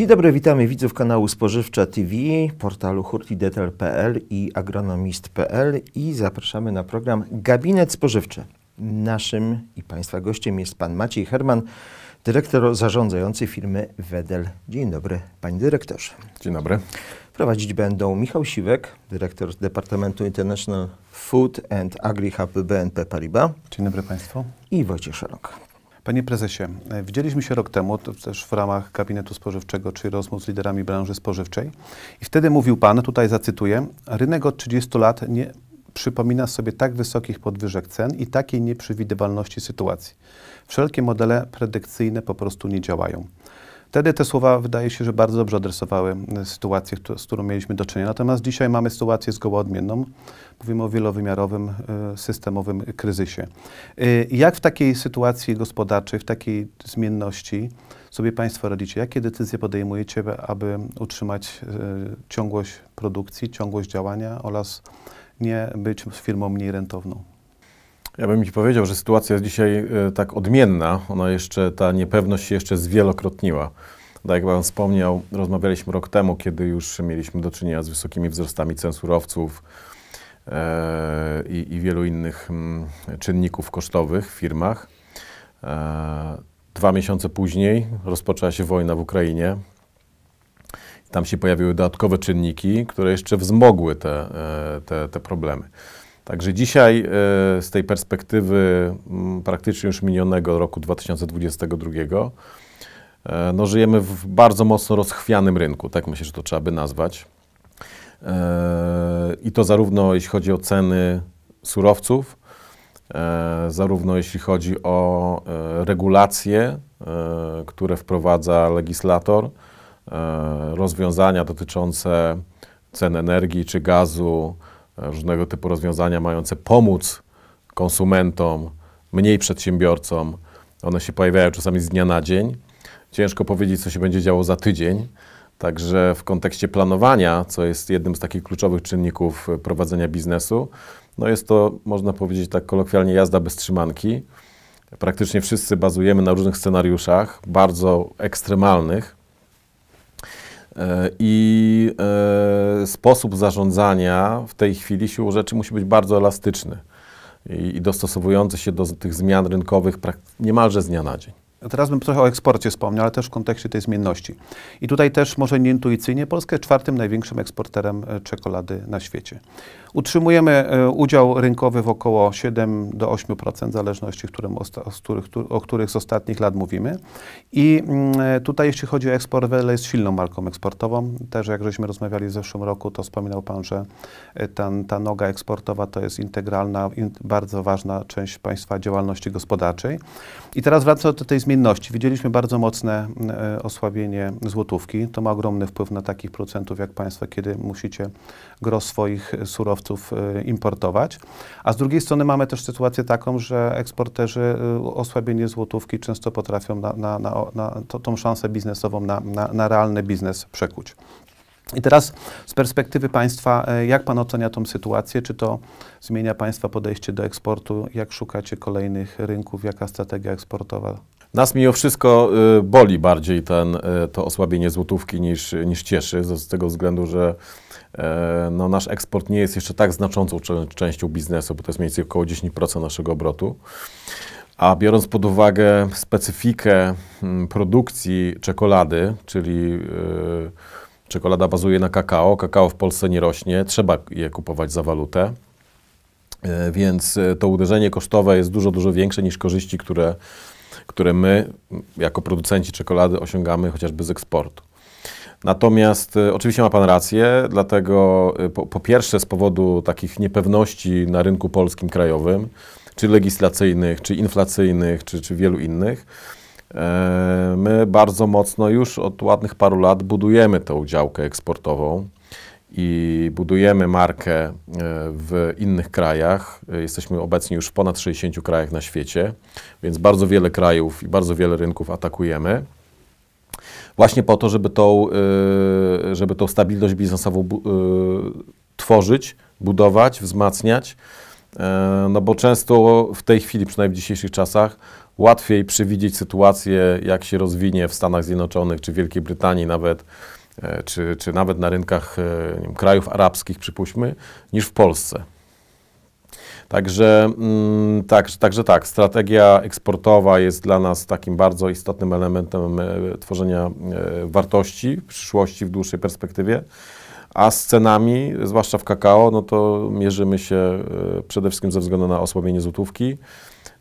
Dzień dobry, witamy widzów kanału Spożywcza TV, portalu hurtidetel.pl i agronomist.pl i zapraszamy na program Gabinet Spożywczy. Naszym i Państwa gościem jest Pan Maciej Herman, dyrektor zarządzający firmy Wedel. Dzień dobry, Panie Dyrektorze. Dzień dobry. Prowadzić będą Michał Siwek, dyrektor Departamentu International Food and Agri-Hub BNP Paribas. Dzień dobry Państwu. I Wojciech Szerok, Panie prezesie, e, widzieliśmy się rok temu też w ramach gabinetu spożywczego, czy rozmów z liderami branży spożywczej i wtedy mówił pan, tutaj zacytuję, rynek od 30 lat nie przypomina sobie tak wysokich podwyżek cen i takiej nieprzewidywalności sytuacji. Wszelkie modele predykcyjne po prostu nie działają. Wtedy te słowa wydaje się, że bardzo dobrze adresowały e, sytuację, z którą mieliśmy do czynienia. Natomiast dzisiaj mamy sytuację zgoła odmienną. Mówimy o wielowymiarowym, e, systemowym kryzysie. E, jak w takiej sytuacji gospodarczej, w takiej zmienności sobie Państwo radzicie? Jakie decyzje podejmujecie, aby utrzymać ciągłość produkcji, ciągłość działania oraz nie być firmą mniej rentowną? Ja bym Ci powiedział, że sytuacja jest dzisiaj e, tak odmienna. Ona jeszcze, ta niepewność się jeszcze zwielokrotniła. Tak jak Pan wspomniał, rozmawialiśmy rok temu, kiedy już mieliśmy do czynienia z wysokimi wzrostami cen surowców e, i, i, wielu innych m, mm, czynników kosztowych w firmach. E, dwa miesiące później rozpoczęła się wojna w Ukrainie. Tam się pojawiły dodatkowe czynniki, które jeszcze wzmogły te, e, te, te problemy. Także dzisiaj e, z tej perspektywy mm, praktycznie już minionego roku 2022 e, no żyjemy w bardzo mocno rozchwianym rynku, tak myślę, że to trzeba by nazwać. E, I to zarówno jeśli chodzi o ceny surowców, zarówno jeśli chodzi o regulacje, które wprowadza legislator, rozwiązania dotyczące cen energii czy gazu, różnego typu rozwiązania mające pomóc konsumentom, mniej przedsiębiorcom. One się pojawiają czasami z dnia na dzień. Ciężko powiedzieć, co się będzie działo za tydzień. Także w kontekście planowania, co jest jednym z takich kluczowych czynników e, prowadzenia biznesu, no jest to, można powiedzieć tak kolokwialnie, jazda bez trzymanki. Praktycznie wszyscy bazujemy na różnych scenariuszach, bardzo ekstremalnych, E, I e, sposób zarządzania w tej chwili siłą rzeczy musi być bardzo elastyczny i dostosowujący się do tych zmian rynkowych niemalże z dnia na dzień. Teraz bym trochę o eksporcie wspomniał, ale też w kontekście tej zmienności. I tutaj też może nieintuicyjnie Polska jest czwartym największym eksporterem e, czekolady na świecie. Utrzymujemy e, udział rynkowy w około 7 do 8% zależności, którym, z których, o których z ostatnich lat mówimy. I mm, e, tutaj jeśli chodzi o eksport, Wele jest silną marką eksportową. Też jak żeśmy rozmawiali w zeszłym roku, to wspominał Pan, że e, ta noga eksportowa to jest integralna, in, bardzo ważna część Państwa działalności gospodarczej. I teraz wracam do tej zmienności. Widzieliśmy bardzo mocne mm, osłabienie złotówki. To ma ogromny wpływ na takich procentów, jak Państwo, kiedy musicie gros swoich surowców y, importować. A z drugiej strony mamy też sytuację taką, że eksporterzy y, osłabienie złotówki często potrafią na, na, na, na to, tą szansę biznesową na, na, na realny biznes przekuć. I teraz z perspektywy państwa, y, jak pan ocenia tą sytuację? Czy to zmienia państwa podejście do eksportu? Jak szukacie kolejnych rynków? Jaka strategia eksportowa? Nas mimo wszystko boli bardziej ten, to osłabienie złotówki niż, niż cieszy, z tego względu, że E, no, nasz eksport nie jest jeszcze tak znaczącą częścią biznesu, bo to jest mniej więcej około 10% naszego obrotu. A biorąc pod uwagę specyfikę mm, produkcji czekolady, czyli e, czekolada bazuje na kakao, kakao w Polsce nie rośnie, trzeba je kupować za walutę. E, więc to uderzenie kosztowe jest dużo, dużo większe niż korzyści, które, które my jako producenci czekolady osiągamy chociażby z eksportu. Natomiast y, oczywiście ma Pan rację, dlatego y, po, po pierwsze z powodu takich niepewności na rynku polskim krajowym, czy legislacyjnych, czy inflacyjnych, czy, czy wielu innych, e, My bardzo mocno już od ładnych paru lat budujemy tą działkę eksportową i budujemy markę e, w innych krajach. E, jesteśmy obecni już w ponad 60 krajach na świecie, więc bardzo wiele krajów i bardzo wiele rynków atakujemy właśnie po to, żeby tą, y, żeby tą stabilność biznesową y, tworzyć, budować, wzmacniać. E, no bo często w tej chwili, przynajmniej w dzisiejszych czasach, łatwiej przewidzieć sytuację, jak się rozwinie w Stanach Zjednoczonych czy Wielkiej Brytanii nawet, e, czy, czy nawet na rynkach e, wiem, krajów arabskich, przypuśćmy, niż w Polsce. Także, mm, tak, także tak, strategia eksportowa jest dla nas takim bardzo istotnym elementem e, tworzenia e, wartości w przyszłości, w dłuższej perspektywie. A z cenami, zwłaszcza w kakao, no to mierzymy się e, przede wszystkim ze względu na osłabienie złotówki.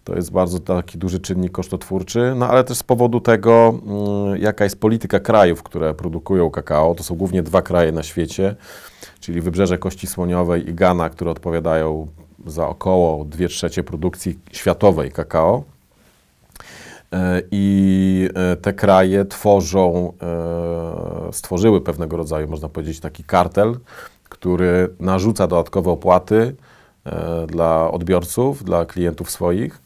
To jest bardzo taki duży czynnik kosztotwórczy, no ale też z powodu tego, mm, jaka jest polityka krajów, które produkują kakao. To są głównie dwa kraje na świecie, czyli Wybrzeże Kości Słoniowej i Ghana, które odpowiadają za około 2 trzecie produkcji światowej kakao. E, I e, te kraje tworzą, e, stworzyły pewnego rodzaju, można powiedzieć, taki kartel, który narzuca dodatkowe opłaty dla odbiorców, dla klientów swoich,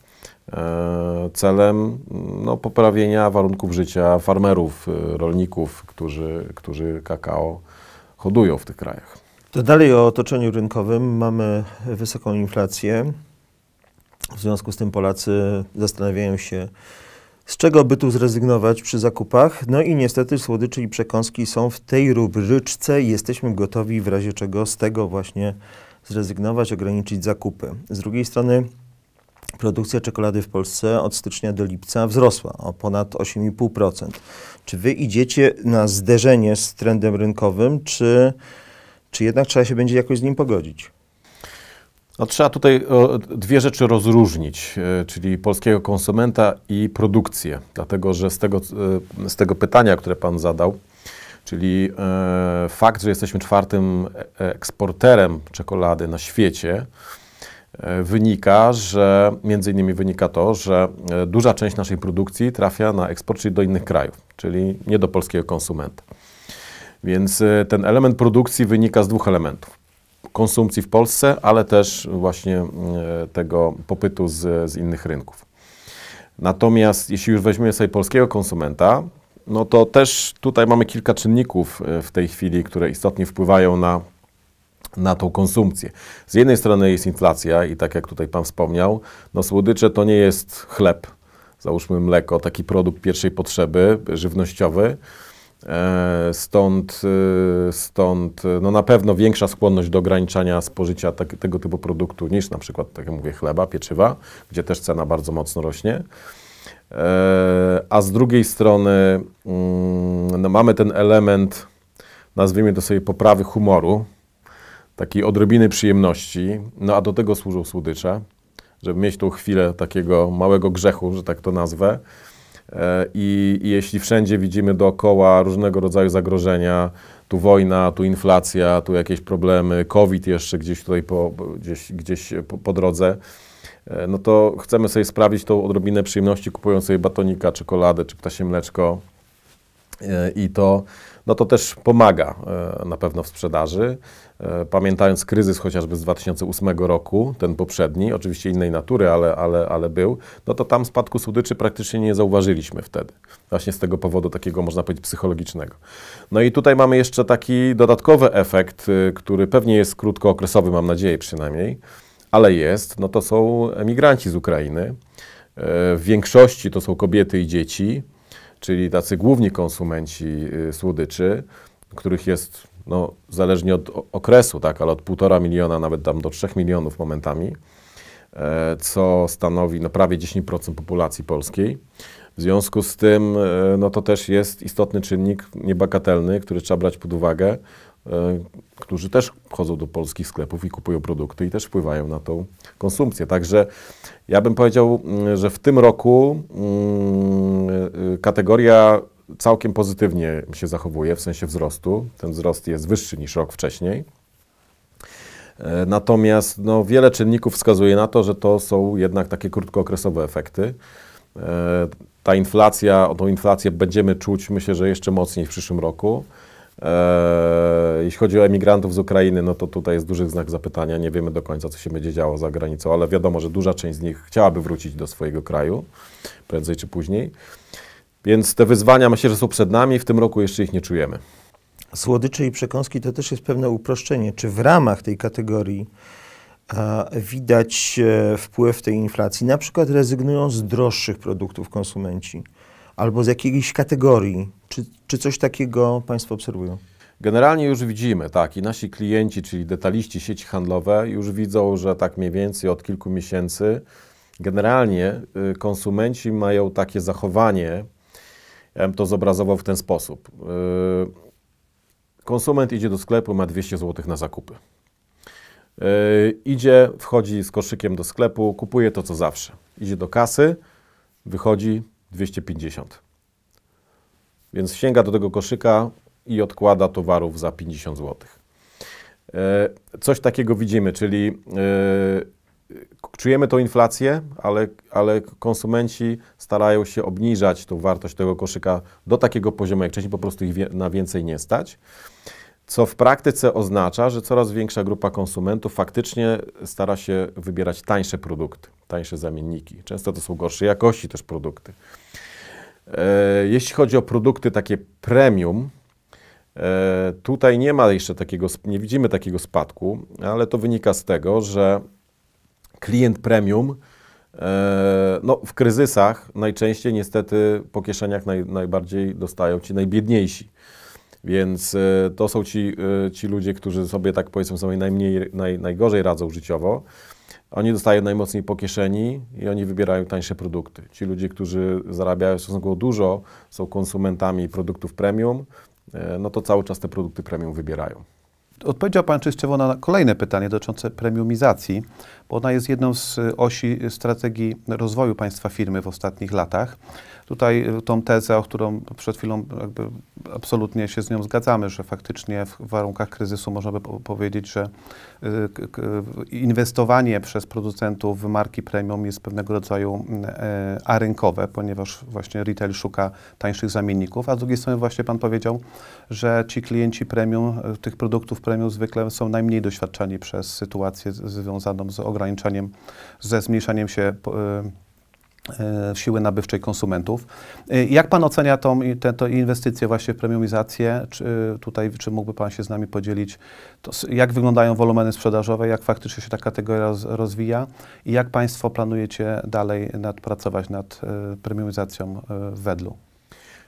celem no, poprawienia warunków życia farmerów, rolników, którzy, którzy kakao hodują w tych krajach. To dalej o otoczeniu rynkowym. Mamy wysoką inflację. W związku z tym Polacy zastanawiają się, z czego by tu zrezygnować przy zakupach? No i niestety słodycze i przekąski są w tej rubryczce i jesteśmy gotowi w razie czego z tego właśnie zrezygnować, ograniczyć zakupy. Z drugiej strony produkcja czekolady w Polsce od stycznia do lipca wzrosła o ponad 8,5%. Czy wy idziecie na zderzenie z trendem rynkowym, czy czy jednak trzeba się będzie jakoś z nim pogodzić? No, trzeba tutaj dwie rzeczy rozróżnić, e, czyli polskiego konsumenta i produkcję. Dlatego, że z tego, e, z tego pytania, które Pan zadał, czyli e, fakt, że jesteśmy czwartym eksporterem czekolady na świecie, wynika, że między innymi wynika to, że duża część naszej produkcji trafia na eksport, czyli do innych krajów, czyli nie do polskiego konsumenta. Więc e, ten element produkcji wynika z dwóch elementów. Konsumpcji w Polsce, ale też właśnie mm, e, tego popytu z, z innych rynków. Natomiast jeśli już weźmiemy sobie polskiego konsumenta, no to też tutaj mamy kilka czynników e, w tej chwili, które istotnie wpływają na, na tą konsumpcję. Z jednej strony jest inflacja i tak jak tutaj Pan wspomniał, no słodycze to nie jest chleb, załóżmy mleko, taki produkt pierwszej potrzeby żywnościowy, E, stąd, e, stąd e, no na pewno większa skłonność do ograniczania spożycia tak, tego typu produktu niż na przykład, tak jak mówię, chleba, pieczywa, gdzie też cena bardzo mocno rośnie. A z drugiej strony mm, no mamy ten element, nazwijmy to sobie poprawy humoru, takiej odrobiny przyjemności, no a do tego służą słodycze, żeby mieć tą chwilę takiego małego grzechu, że tak to nazwę, E, I, I jeśli wszędzie widzimy dookoła różnego rodzaju zagrożenia, tu wojna, tu inflacja, tu jakieś problemy, COVID jeszcze gdzieś tutaj po, gdzieś, gdzieś po, po drodze, e, no to chcemy sobie sprawić tą odrobinę przyjemności, kupując sobie batonika, czekoladę czy ptasie mleczko. E, I to no to też pomaga e, na pewno w sprzedaży. E, pamiętając kryzys chociażby z 2008 roku, ten poprzedni, oczywiście innej natury, ale, ale, ale był, no to tam spadku słodyczy praktycznie nie zauważyliśmy wtedy. Właśnie z tego powodu takiego, można powiedzieć, psychologicznego. No i tutaj mamy jeszcze taki dodatkowy efekt, e, który pewnie jest krótkookresowy, mam nadzieję przynajmniej, ale jest, no to są emigranci z Ukrainy. W większości to są kobiety i dzieci czyli tacy główni konsumenci y, słodyczy, których jest no, zależnie od okresu, tak, ale od 1,5 miliona, nawet tam do 3 milionów momentami, e, co stanowi no, prawie 10% populacji polskiej. W związku z tym e, no, to też jest istotny czynnik niebagatelny, który trzeba brać pod uwagę, E, którzy też chodzą do polskich sklepów i kupują produkty i też wpływają na tą konsumpcję. Także ja bym powiedział, że w tym roku e, kategoria całkiem pozytywnie się zachowuje w sensie wzrostu. Ten wzrost jest wyższy niż rok wcześniej. E, natomiast no, wiele czynników wskazuje na to, że to są jednak takie krótkookresowe efekty. Ta inflacja, o tą inflację będziemy czuć, myślę, że jeszcze mocniej w przyszłym roku. E, jeśli chodzi o emigrantów z Ukrainy, no to tutaj jest duży znak zapytania. Nie wiemy do końca, co się będzie działo za granicą, ale wiadomo, że duża część z nich chciałaby wrócić do swojego kraju prędzej czy później. Więc te wyzwania myślę, że są przed nami. W tym roku jeszcze ich nie czujemy. Słodycze i przekąski to też jest pewne uproszczenie. Czy w ramach tej kategorii a, widać e, wpływ tej inflacji? Na przykład rezygnują z droższych produktów konsumenci albo z jakiejś kategorii? Czy, czy coś takiego Państwo obserwują? Generalnie już widzimy, tak, i nasi klienci, czyli detaliści sieci handlowe, już widzą, że tak mniej więcej od kilku miesięcy generalnie y, konsumenci mają takie zachowanie, ja bym to zobrazował w ten sposób. Y, konsument idzie do sklepu, ma 200 zł na zakupy. Y, idzie, wchodzi z koszykiem do sklepu, kupuje to co zawsze. Idzie do kasy, wychodzi, 250. Więc sięga do tego koszyka i odkłada towarów za 50 zł. E, coś takiego widzimy, czyli e, czujemy tą inflację, ale, ale konsumenci starają się obniżać tą wartość tego koszyka do takiego poziomu, jak wcześniej po prostu ich na więcej nie stać co w praktyce oznacza, że coraz większa grupa konsumentów faktycznie stara się wybierać tańsze produkty, tańsze zamienniki. Często to są gorszej jakości też produkty. E, jeśli chodzi o produkty takie premium, e, tutaj nie ma jeszcze takiego, nie widzimy takiego spadku, ale to wynika z tego, że klient premium e, no, w kryzysach najczęściej niestety po kieszeniach naj, najbardziej dostają ci najbiedniejsi. Więc e, to są ci, e, ci ludzie, którzy sobie, tak powiedzmy, sobie najmniej, naj, najgorzej radzą życiowo. Oni dostają najmocniej po kieszeni i oni wybierają tańsze produkty. Ci ludzie, którzy zarabiają stosunkowo dużo, są konsumentami produktów premium, e, no to cały czas te produkty premium wybierają. Odpowiedział Pan częściowo na kolejne pytanie dotyczące premiumizacji, bo ona jest jedną z y, osi strategii rozwoju państwa firmy w ostatnich latach. Tutaj y, tą tezę, o którą przed chwilą absolutnie się z nią zgadzamy, że faktycznie w warunkach kryzysu można by powiedzieć, że inwestowanie przez producentów w marki premium jest pewnego rodzaju mm, e, arynkowe, ponieważ właśnie retail szuka tańszych zamienników, a z drugiej strony właśnie Pan powiedział, że ci klienci premium, e, tych produktów premium zwykle są najmniej doświadczani przez sytuację związaną z ograniczeniem, ze zmniejszaniem się e, E, siły nabywczej konsumentów. E, jak Pan ocenia tą, te, te inwestycje właśnie w premiumizację? Czy, e, tutaj, czy mógłby Pan się z nami podzielić, to, jak wyglądają wolumeny sprzedażowe, jak faktycznie się ta kategoria roz, rozwija i jak Państwo planujecie dalej nad, pracować nad y, premiumizacją y, wedlu?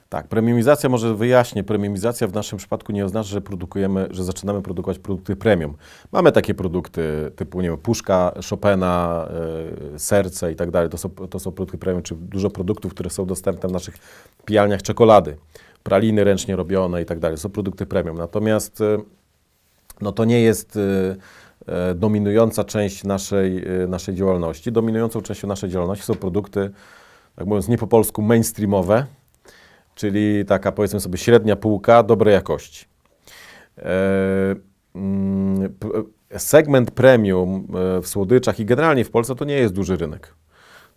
Tak, premiumizacja może wyjaśnię. Premiumizacja w naszym przypadku nie oznacza, że produkujemy, że zaczynamy produkować produkty premium. Mamy takie produkty typu, nie wiem, puszka Chopina, y, serce i tak dalej. To są, to są produkty premium, czy dużo produktów, które są dostępne w naszych pijalniach czekolady. Praliny ręcznie robione i tak dalej. Są produkty premium. Natomiast y, no to nie jest... Y, dominująca część naszej, naszej działalności. Dominującą częścią naszej działalności są produkty, tak mówiąc nie po polsku, mainstreamowe, czyli taka powiedzmy sobie średnia półka dobrej jakości. E, mm, segment premium e, w słodyczach i generalnie w Polsce to nie jest duży rynek.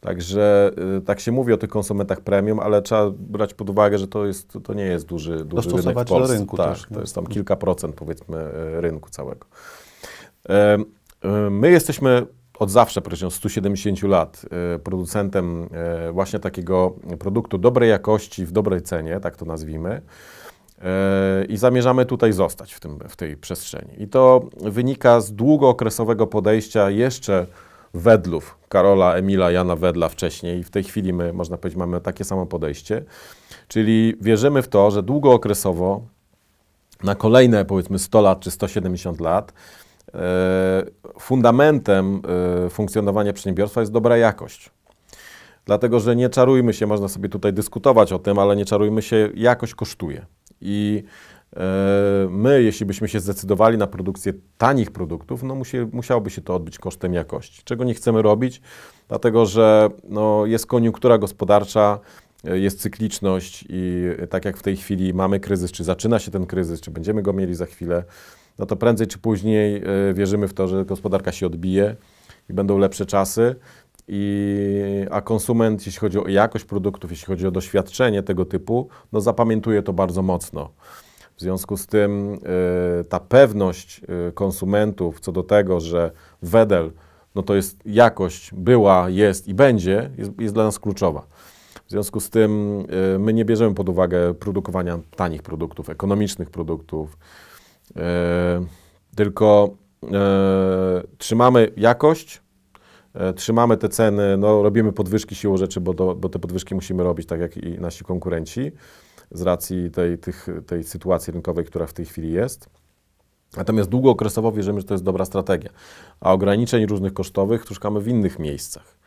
Także e, tak się mówi o tych konsumentach premium, ale trzeba brać pod uwagę, że to, jest, to nie jest duży, duży rynek w Polsce. rynku tak, też, to no. jest tam kilka procent powiedzmy rynku całego. My jesteśmy od zawsze, praktycznie od 170 lat, e, producentem e, właśnie takiego produktu dobrej jakości, w dobrej cenie, tak to nazwijmy. E, I zamierzamy tutaj zostać w, tym, w tej przestrzeni. I to wynika z długookresowego podejścia jeszcze Wedlów, Karola, Emila, Jana Wedla wcześniej. W tej chwili my, można powiedzieć, mamy takie samo podejście. Czyli wierzymy w to, że długookresowo, na kolejne powiedzmy 100 lat czy 170 lat, E, fundamentem e, funkcjonowania przedsiębiorstwa jest dobra jakość. Dlatego, że nie czarujmy się, można sobie tutaj dyskutować o tym, ale nie czarujmy się, jakość kosztuje. I e, my, jeśli byśmy się zdecydowali na produkcję tanich produktów, no musiałoby się to odbyć kosztem jakości, czego nie chcemy robić, dlatego że no, jest koniunktura gospodarcza, jest cykliczność i tak jak w tej chwili mamy kryzys, czy zaczyna się ten kryzys, czy będziemy go mieli za chwilę, no to prędzej czy później e, wierzymy w to, że gospodarka się odbije i będą lepsze czasy. I, a konsument, jeśli chodzi o jakość produktów, jeśli chodzi o doświadczenie tego typu, no zapamiętuje to bardzo mocno. W związku z tym e, ta pewność e, konsumentów co do tego, że wedel no to jest jakość, była, jest i będzie, jest, jest dla nas kluczowa. W związku z tym my nie bierzemy pod uwagę produkowania tanich produktów, ekonomicznych produktów, E, tylko e, trzymamy jakość, e, trzymamy te ceny, no, robimy podwyżki siłą rzeczy, bo, do, bo te podwyżki musimy robić tak jak i nasi konkurenci z racji tej, tych, tej sytuacji rynkowej, która w tej chwili jest. Natomiast długookresowo wierzymy, że to jest dobra strategia, a ograniczeń różnych kosztowych szukamy w innych miejscach.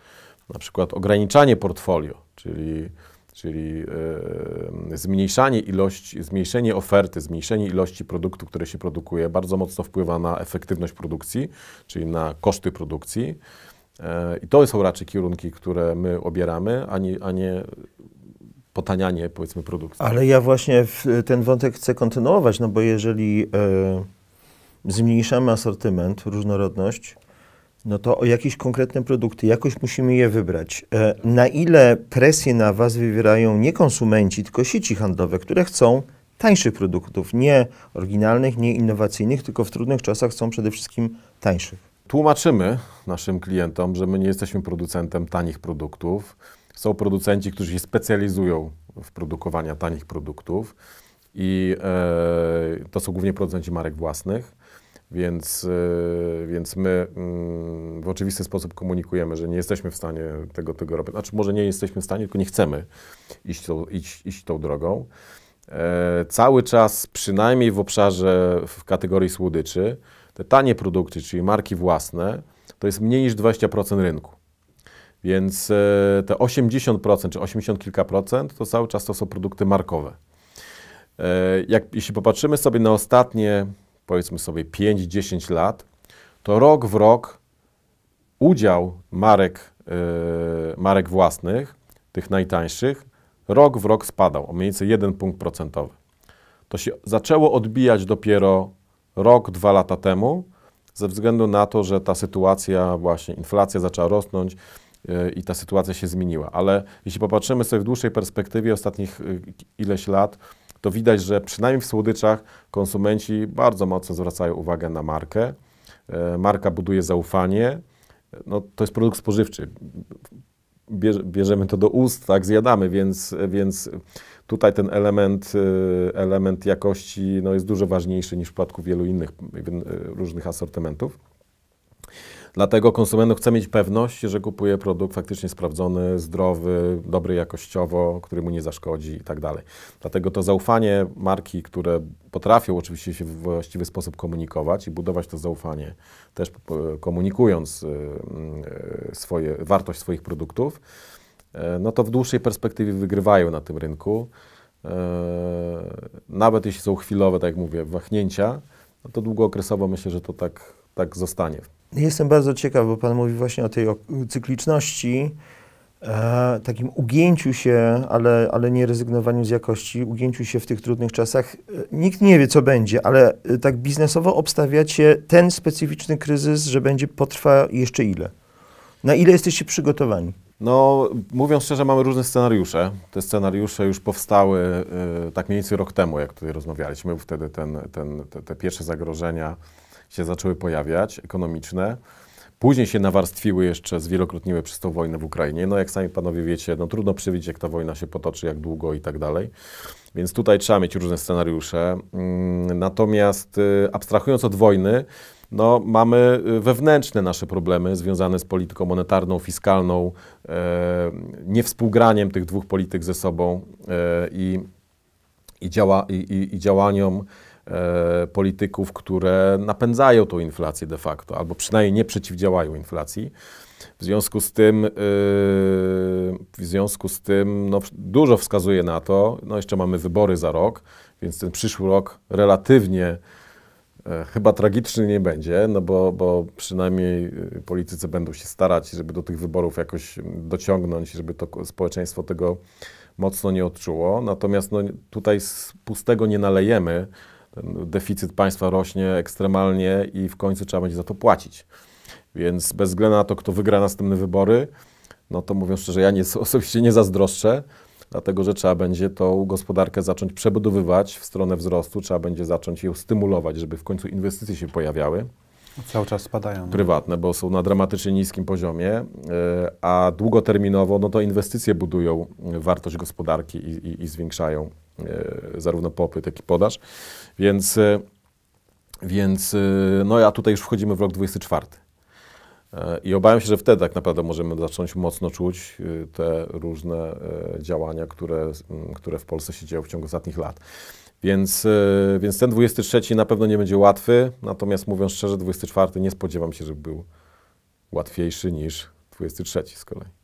Na przykład ograniczanie portfolio, czyli czyli zmniejszanie ilości, zmniejszenie oferty, zmniejszenie ilości produktu, które się produkuje, bardzo mocno wpływa na efektywność produkcji, czyli na koszty produkcji. E, I to są raczej kierunki, które my obieramy, a nie, a nie potanianie, powiedzmy, produkcji. Ale ja właśnie ten wątek chcę kontynuować, no bo jeżeli e, zmniejszamy asortyment, różnorodność, no to o jakieś konkretne produkty, jakoś musimy je wybrać. E, na ile presję na Was wywierają nie konsumenci, tylko sieci handlowe, które chcą tańszych produktów, nie oryginalnych, nie innowacyjnych, tylko w trudnych czasach chcą przede wszystkim tańszych. Tłumaczymy naszym klientom, że my nie jesteśmy producentem tanich produktów. Są producenci, którzy się specjalizują w produkowaniu tanich produktów i e, to są głównie producenci marek własnych. Więc, y, więc my mm, w oczywisty sposób komunikujemy, że nie jesteśmy w stanie tego, tego robić. Znaczy, może nie jesteśmy w stanie, tylko nie chcemy iść tą, iść, iść tą drogą. E, cały czas, przynajmniej w obszarze, w kategorii słodyczy, te tanie produkty, czyli marki własne, to jest mniej niż 20% rynku. Więc e, te 80% czy 80 kilka procent to cały czas to są produkty markowe. E, jak, jeśli popatrzymy sobie na ostatnie powiedzmy sobie 5-10 lat, to rok w rok udział marek, yy, marek własnych, tych najtańszych, rok w rok spadał o mniej więcej 1 punkt procentowy. To się zaczęło odbijać dopiero rok, dwa lata temu, ze względu na to, że ta sytuacja, właśnie inflacja zaczęła rosnąć yy, i ta sytuacja się zmieniła. Ale jeśli popatrzymy sobie w dłuższej perspektywie ostatnich yy, ileś lat, to widać, że przynajmniej w słodyczach konsumenci bardzo mocno zwracają uwagę na markę. E, marka buduje zaufanie. No, to jest produkt spożywczy. Bierzemy to do ust, tak, zjadamy, więc, więc tutaj ten element, e, element jakości no, jest dużo ważniejszy niż w przypadku wielu innych e, różnych asortymentów. Dlatego konsument chce mieć pewność, że kupuje produkt faktycznie sprawdzony, zdrowy, dobry jakościowo, który mu nie zaszkodzi i tak dalej. Dlatego to zaufanie marki, które potrafią oczywiście się w właściwy sposób komunikować i budować to zaufanie, też e, komunikując e, e, swoje, wartość swoich produktów, no to w dłuższej perspektywie wygrywają na tym rynku. Nawet jeśli są chwilowe, tak jak mówię, wahnięcia, no to długookresowo myślę, że to tak, tak zostanie. Jestem bardzo ciekaw, bo Pan mówi właśnie o tej cykliczności, e, takim ugięciu się, ale, ale nie rezygnowaniu z jakości, ugięciu się w tych trudnych czasach. E, nikt nie wie, co będzie, ale e, tak biznesowo obstawiacie ten specyficzny kryzys, że będzie potrwa jeszcze ile? Na ile jesteście przygotowani? No, mówiąc szczerze, mamy różne scenariusze. Te scenariusze już powstały y, tak mniej więcej rok temu, jak tutaj rozmawialiśmy. Wtedy ten, ten, te, te pierwsze zagrożenia się zaczęły pojawiać, ekonomiczne. Później się nawarstwiły jeszcze, zwielokrotniły przez tą wojnę w Ukrainie. No jak sami panowie wiecie, no trudno przewidzieć, jak ta wojna się potoczy, jak długo i tak dalej. Więc tutaj trzeba mieć różne scenariusze. Mm, natomiast y, abstrahując od wojny, no, mamy y, wewnętrzne nasze problemy związane z polityką monetarną, fiskalną, e, niewspółgraniem tych dwóch polityk ze sobą e, i, i, działa, i, i, i działaniom E, polityków, które napędzają tą inflację de facto, albo przynajmniej nie przeciwdziałają inflacji. W związku z tym, e, w związku z tym no, dużo wskazuje na to, no jeszcze mamy wybory za rok, więc ten przyszły rok relatywnie e, chyba tragiczny nie będzie, no bo, bo przynajmniej politycy będą się starać, żeby do tych wyborów jakoś dociągnąć, żeby to społeczeństwo tego mocno nie odczuło. Natomiast no, tutaj z pustego nie nalejemy, ten deficyt państwa rośnie ekstremalnie i w końcu trzeba będzie za to płacić. Więc bez względu na to, kto wygra następne wybory, no to mówiąc szczerze, ja nie, osobiście nie zazdroszczę, dlatego że trzeba będzie tą gospodarkę zacząć przebudowywać w stronę wzrostu, trzeba będzie zacząć ją stymulować, żeby w końcu inwestycje się pojawiały. Cały czas spadają. No. Prywatne, bo są na dramatycznie niskim poziomie, e, a długoterminowo no to inwestycje budują wartość gospodarki i, i, i zwiększają E, zarówno popyt, jak i podaż. Więc, e, więc e, no a tutaj już wchodzimy w rok 24. I obawiam się, że wtedy tak naprawdę możemy zacząć mocno czuć te różne działania, które, które w Polsce się dzieją w ciągu ostatnich lat. Więc, więc ten 23 na pewno nie będzie łatwy, natomiast mówiąc szczerze, 24 nie spodziewam się, żeby był łatwiejszy niż 23 z kolei.